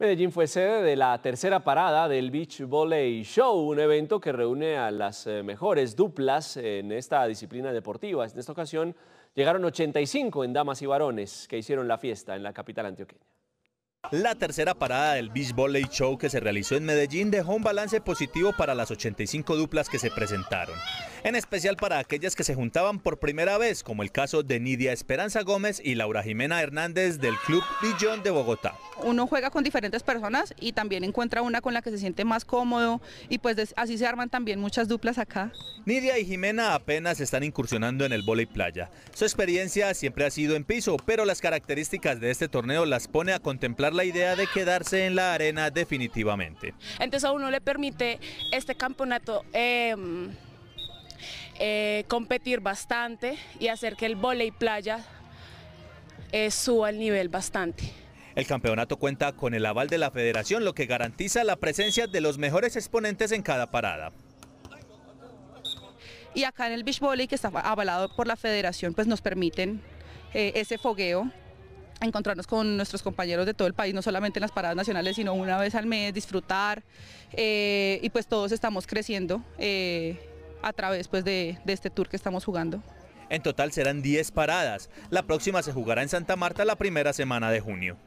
Medellín fue sede de la tercera parada del Beach Volley Show, un evento que reúne a las eh, mejores duplas en esta disciplina deportiva. En esta ocasión llegaron 85 en damas y varones que hicieron la fiesta en la capital antioqueña. La tercera parada del Beach Volley Show que se realizó en Medellín dejó un balance positivo para las 85 duplas que se presentaron en especial para aquellas que se juntaban por primera vez, como el caso de Nidia Esperanza Gómez y Laura Jimena Hernández del Club Villón de Bogotá. Uno juega con diferentes personas y también encuentra una con la que se siente más cómodo y pues así se arman también muchas duplas acá. Nidia y Jimena apenas están incursionando en el vóley playa. Su experiencia siempre ha sido en piso, pero las características de este torneo las pone a contemplar la idea de quedarse en la arena definitivamente. Entonces a uno le permite este campeonato em, eh, competir bastante y hacer que el volei playa eh, suba el nivel bastante. El campeonato cuenta con el aval de la federación, lo que garantiza la presencia de los mejores exponentes en cada parada y acá en el beach volley que está avalado por la federación pues nos permiten eh, ese fogueo encontrarnos con nuestros compañeros de todo el país, no solamente en las paradas nacionales, sino una vez al mes, disfrutar y pues todos estamos creciendo a través pues, de este tour que estamos jugando. En total serán 10 paradas. La próxima se jugará en Santa Marta la primera semana de junio.